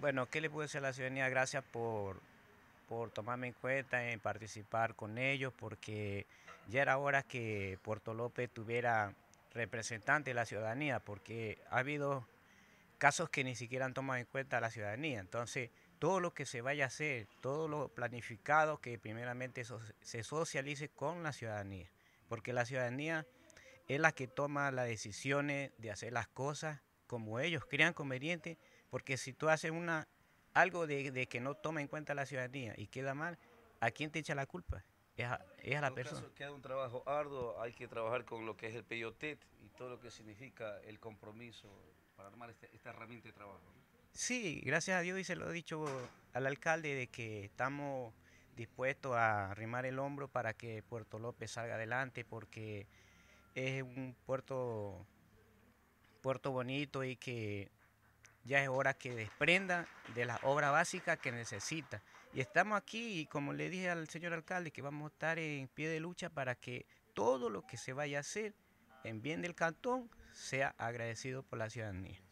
Bueno, ¿qué le puedo decir a la ciudadanía? Gracias por, tomarme en cuenta, en participar con ellos, porque ya era hora que Puerto López tuviera representante de la ciudadanía, porque ha habido casos que ni siquiera han tomado en cuenta a la ciudadanía. Entonces, todo lo que se vaya a hacer, todo lo planificado, que primeramente se socialice con la ciudadanía, porque la ciudadanía es la que toma las decisiones de hacer las cosas como ellos crean conveniente porque si tú haces una, algo de, que no toma en cuenta la ciudadanía y queda mal, ¿a quién te echa la culpa? Es a, es la en persona. Caso queda un trabajo arduo, hay que trabajar con lo que es el peyotet y todo lo que significa el compromiso para armar este, esta herramienta de trabajo. Sí, gracias a Dios y se lo he dicho al alcalde de que estamos dispuestos a arrimar el hombro para que Puerto López salga adelante porque es un puerto, puerto bonito y que ya es hora que desprenda de la obra básica que necesita. Y estamos aquí, y como le dije al señor alcalde, que vamos a estar en pie de lucha para que todo lo que se vaya a hacer en bien del cantón sea agradecido por la ciudadanía.